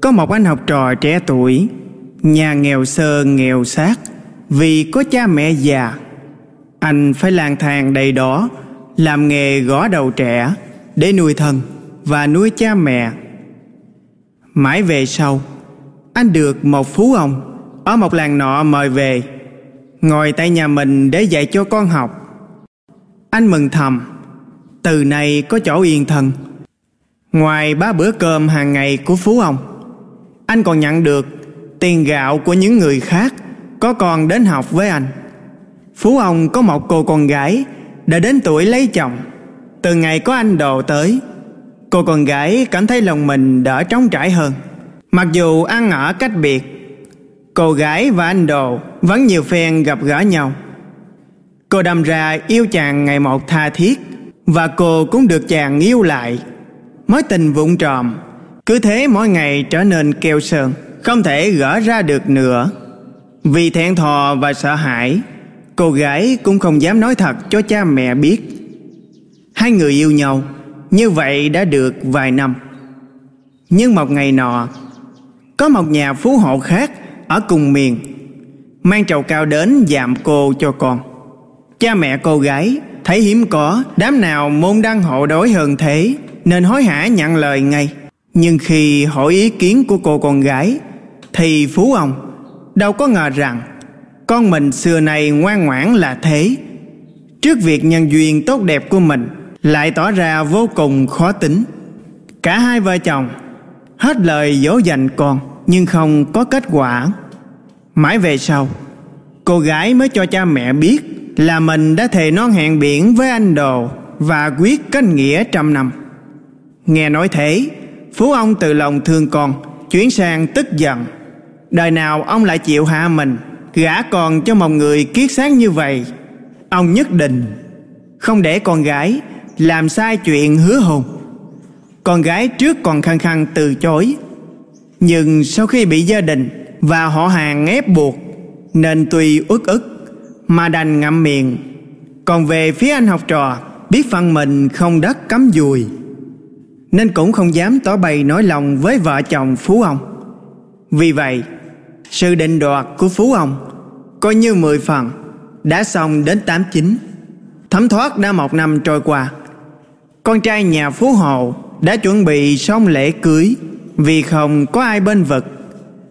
có một anh học trò trẻ tuổi nhà nghèo sơ nghèo xác vì có cha mẹ già anh phải lang thang đầy đó làm nghề gõ đầu trẻ để nuôi thân và nuôi cha mẹ mãi về sau anh được một phú ông ở một làng nọ mời về ngồi tại nhà mình để dạy cho con học anh mừng thầm từ nay có chỗ yên thân ngoài ba bữa cơm hàng ngày của phú ông anh còn nhận được tiền gạo của những người khác có còn đến học với anh. Phú ông có một cô con gái đã đến tuổi lấy chồng. Từ ngày có anh đồ tới, cô con gái cảm thấy lòng mình đỡ trống trải hơn. Mặc dù ăn ở cách biệt, cô gái và anh đồ vẫn nhiều phen gặp gỡ nhau. Cô đâm ra yêu chàng ngày một tha thiết và cô cũng được chàng yêu lại. Mối tình vụng trộm cứ thế mỗi ngày trở nên keo sơn Không thể gỡ ra được nữa Vì thẹn thò và sợ hãi Cô gái cũng không dám nói thật cho cha mẹ biết Hai người yêu nhau Như vậy đã được vài năm Nhưng một ngày nọ Có một nhà phú hộ khác Ở cùng miền Mang trầu cao đến dạm cô cho con Cha mẹ cô gái Thấy hiếm có Đám nào môn đăng hộ đối hơn thế Nên hối hả nhận lời ngay nhưng khi hỏi ý kiến của cô con gái Thì Phú ông đâu có ngờ rằng Con mình xưa nay ngoan ngoãn là thế Trước việc nhân duyên tốt đẹp của mình Lại tỏ ra vô cùng khó tính Cả hai vợ chồng Hết lời dỗ dành con Nhưng không có kết quả Mãi về sau Cô gái mới cho cha mẹ biết Là mình đã thề non hẹn biển với anh Đồ Và quyết kết nghĩa trăm năm Nghe nói thế Phú ông từ lòng thương con Chuyển sang tức giận Đời nào ông lại chịu hạ mình Gả còn cho một người kiết xác như vậy Ông nhất định Không để con gái Làm sai chuyện hứa hôn Con gái trước còn khăng khăng từ chối Nhưng sau khi bị gia đình Và họ hàng ép buộc Nên tuy uất ức Mà đành ngậm miệng Còn về phía anh học trò Biết phần mình không đất cắm dùi nên cũng không dám tỏ bày nói lòng với vợ chồng Phú Ông. Vì vậy, sự định đoạt của Phú Ông coi như mười phần đã xong đến tám chín. Thấm thoát đã một năm trôi qua. Con trai nhà Phú Hộ đã chuẩn bị xong lễ cưới vì không có ai bên vực,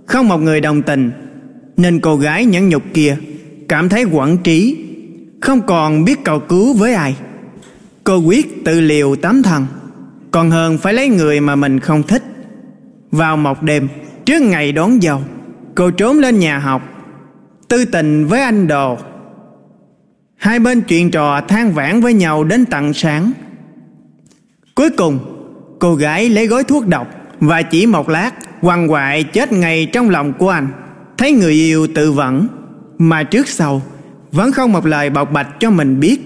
không một người đồng tình, nên cô gái nhẫn nhục kia cảm thấy quản trí, không còn biết cầu cứu với ai. Cô quyết tự liều tám thằng còn hơn phải lấy người mà mình không thích vào một đêm trước ngày đón dâu cô trốn lên nhà học tư tình với anh đồ hai bên chuyện trò than vãn với nhau đến tận sáng cuối cùng cô gái lấy gói thuốc độc và chỉ một lát quằn quại chết ngay trong lòng của anh thấy người yêu tự vẫn mà trước sau vẫn không một lời bộc bạch cho mình biết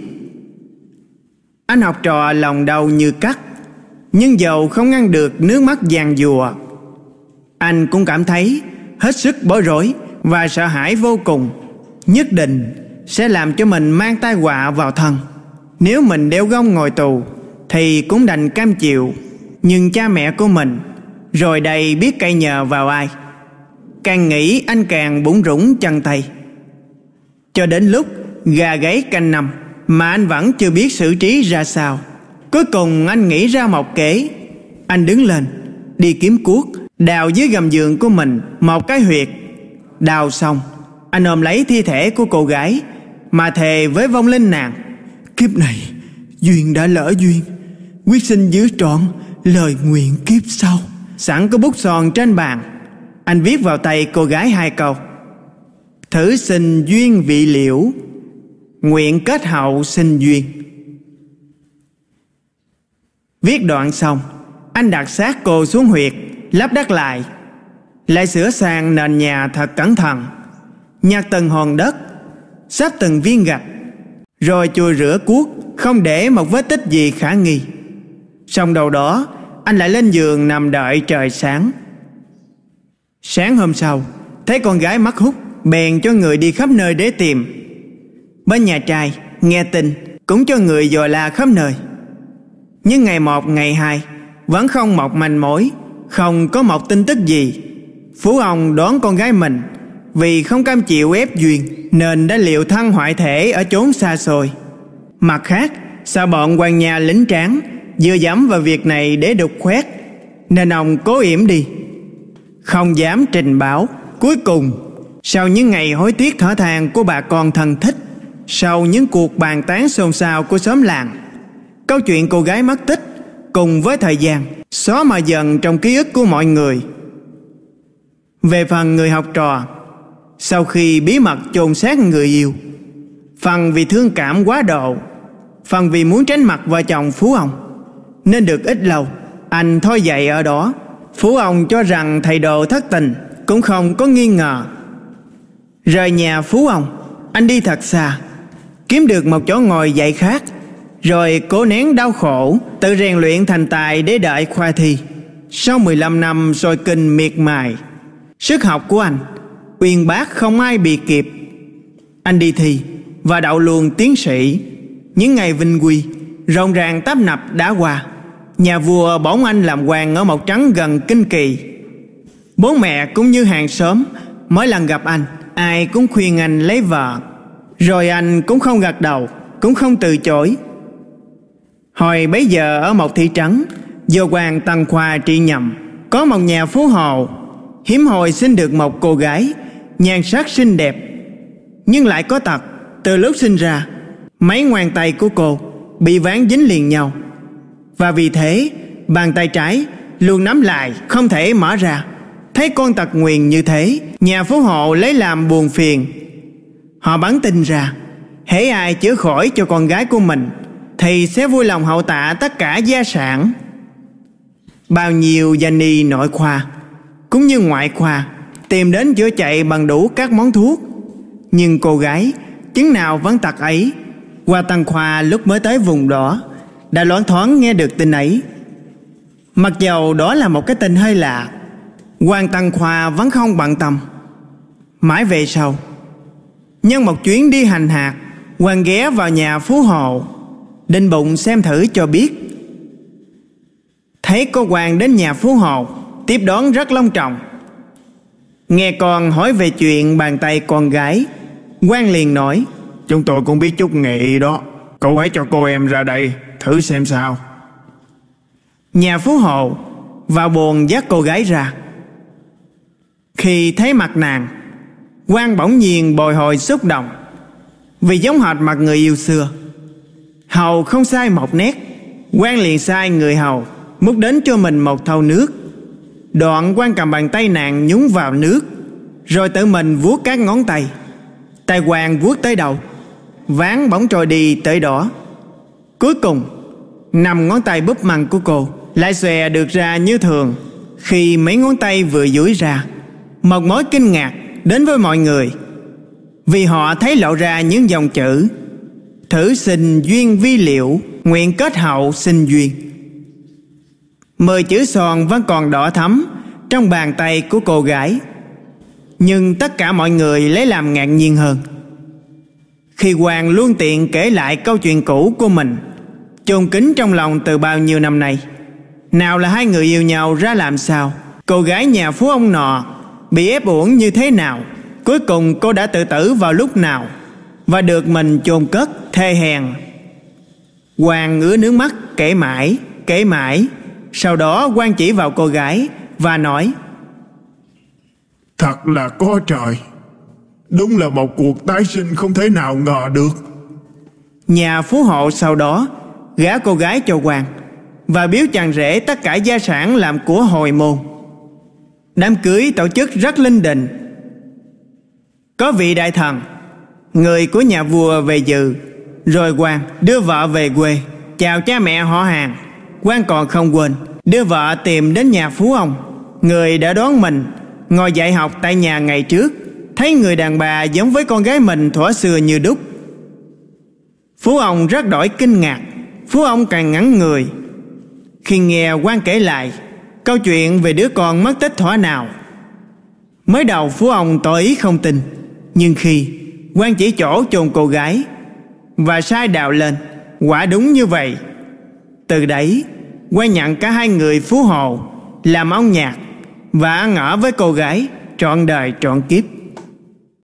anh học trò lòng đầu như cắt nhưng dầu không ngăn được nước mắt vàng dùa. Anh cũng cảm thấy hết sức bối rối và sợ hãi vô cùng. Nhất định sẽ làm cho mình mang tai họa vào thân. Nếu mình đeo gông ngồi tù thì cũng đành cam chịu. Nhưng cha mẹ của mình rồi đây biết cậy nhờ vào ai. Càng nghĩ anh càng bủng rủng chân tay. Cho đến lúc gà gáy canh nằm mà anh vẫn chưa biết xử trí ra sao. Cuối cùng anh nghĩ ra một kế Anh đứng lên Đi kiếm cuốc Đào dưới gầm giường của mình Một cái huyệt Đào xong Anh ôm lấy thi thể của cô gái Mà thề với vong linh nàng Kiếp này Duyên đã lỡ duyên Quyết sinh giữ trọn Lời nguyện kiếp sau Sẵn có bút son trên bàn Anh viết vào tay cô gái hai câu Thử sinh duyên vị liễu Nguyện kết hậu sinh duyên Viết đoạn xong, anh đặt xác cô xuống huyệt, lắp đắt lại. Lại sửa sàn nền nhà thật cẩn thận. Nhặt từng hòn đất, sắp từng viên gạch, rồi chùi rửa cuốc không để một vết tích gì khả nghi. Xong đầu đó, anh lại lên giường nằm đợi trời sáng. Sáng hôm sau, thấy con gái mắc hút, bèn cho người đi khắp nơi để tìm. Bên nhà trai, nghe tin, cũng cho người dò la khắp nơi nhưng ngày một ngày hai vẫn không một manh mối không có một tin tức gì phú ông đón con gái mình vì không cam chịu ép duyên nên đã liệu thân hoại thể ở chốn xa xôi mặt khác sao bọn quan nhà lính tráng vừa dám vào việc này để đục khoét nên ông cố yểm đi không dám trình báo cuối cùng sau những ngày hối tiếc thở than của bà con thân thích sau những cuộc bàn tán xôn xao của xóm làng Câu chuyện cô gái mất tích cùng với thời gian xóa mà dần trong ký ức của mọi người. Về phần người học trò, sau khi bí mật chôn xác người yêu, phần vì thương cảm quá độ, phần vì muốn tránh mặt vợ chồng Phú hồng nên được ít lâu, anh thôi dậy ở đó. Phú hồng cho rằng thầy đồ thất tình, cũng không có nghi ngờ. Rời nhà Phú hồng anh đi thật xa, kiếm được một chỗ ngồi dạy khác rồi cố nén đau khổ, tự rèn luyện thành tài để đợi khoa thi. Sau 15 năm rồi kinh miệt mài, sức học của anh, uyên bác không ai bị kịp. Anh đi thi và đậu luồng tiến sĩ. Những ngày vinh quy, rộn ràng tấp nập đã qua. Nhà vua bổng anh làm quan ở Mộc Trắng gần Kinh Kỳ. Bố mẹ cũng như hàng xóm, mỗi lần gặp anh, ai cũng khuyên anh lấy vợ. Rồi anh cũng không gật đầu, cũng không từ chối Hồi bấy giờ ở một thị trấn, do quan Tăng Khoa trị nhầm, có một nhà phú hộ hiếm hồi sinh được một cô gái, nhan sắc xinh đẹp, nhưng lại có tật từ lúc sinh ra. Mấy ngoan tay của cô bị ván dính liền nhau. Và vì thế, bàn tay trái luôn nắm lại, không thể mở ra. Thấy con tật nguyền như thế, nhà phú hộ lấy làm buồn phiền. Họ bắn tin ra, hễ ai chữa khỏi cho con gái của mình thì sẽ vui lòng hậu tạ tất cả gia sản bao nhiêu gia ni nội khoa cũng như ngoại khoa tìm đến chữa chạy bằng đủ các món thuốc nhưng cô gái chứng nào vẫn tật ấy qua tăng khoa lúc mới tới vùng đỏ đã loáng thoáng nghe được tin ấy mặc dầu đó là một cái tin hơi lạ quan tăng khoa vẫn không bận tâm mãi về sau nhân một chuyến đi hành hạt quan ghé vào nhà phú hộ Đinh Bụng xem thử cho biết Thấy cô Hoàng đến nhà Phú Hồ Tiếp đón rất long trọng Nghe con hỏi về chuyện bàn tay con gái quan liền nói Chúng tôi cũng biết chút nghệ đó Cậu hãy cho cô em ra đây Thử xem sao Nhà Phú Hồ Vào buồn dắt cô gái ra Khi thấy mặt nàng quan bỗng nhiên bồi hồi xúc động Vì giống hệt mặt người yêu xưa hầu không sai một nét quan liền sai người hầu múc đến cho mình một thau nước đoạn quan cầm bàn tay nàng nhúng vào nước rồi tự mình vuốt các ngón tay tay hoàng vuốt tới đầu ván bóng trồi đi tới đỏ cuối cùng nằm ngón tay búp măng của cô lại xòe được ra như thường khi mấy ngón tay vừa duỗi ra một mối kinh ngạc đến với mọi người vì họ thấy lộ ra những dòng chữ thử sinh duyên vi liệu nguyện kết hậu sinh duyên mười chữ son vẫn còn đỏ thắm trong bàn tay của cô gái nhưng tất cả mọi người lấy làm ngạc nhiên hơn khi hoàng luôn tiện kể lại câu chuyện cũ của mình chôn kính trong lòng từ bao nhiêu năm nay nào là hai người yêu nhau ra làm sao cô gái nhà phú ông nọ bị ép uổng như thế nào cuối cùng cô đã tự tử vào lúc nào và được mình chôn cất thê hèn quan ngứa nước mắt kể mãi kể mãi sau đó quan chỉ vào cô gái và nói thật là có trời đúng là một cuộc tái sinh không thể nào ngờ được nhà phú hộ sau đó gả cô gái cho quan và biếu chàng rể tất cả gia sản làm của hồi môn đám cưới tổ chức rất linh đình có vị đại thần người của nhà vua về dự rồi quan đưa vợ về quê chào cha mẹ họ hàng quan còn không quên đưa vợ tìm đến nhà phú ông người đã đón mình ngồi dạy học tại nhà ngày trước thấy người đàn bà giống với con gái mình thuở xưa như đúc phú ông rất đổi kinh ngạc phú ông càng ngắn người khi nghe quan kể lại câu chuyện về đứa con mất tích thỏa nào mới đầu phú ông tỏ ý không tin nhưng khi quan chỉ chỗ chôn cô gái và sai đào lên quả đúng như vậy từ đấy quan nhận cả hai người phú hộ làm ông nhạc và ăn ở với cô gái trọn đời trọn kiếp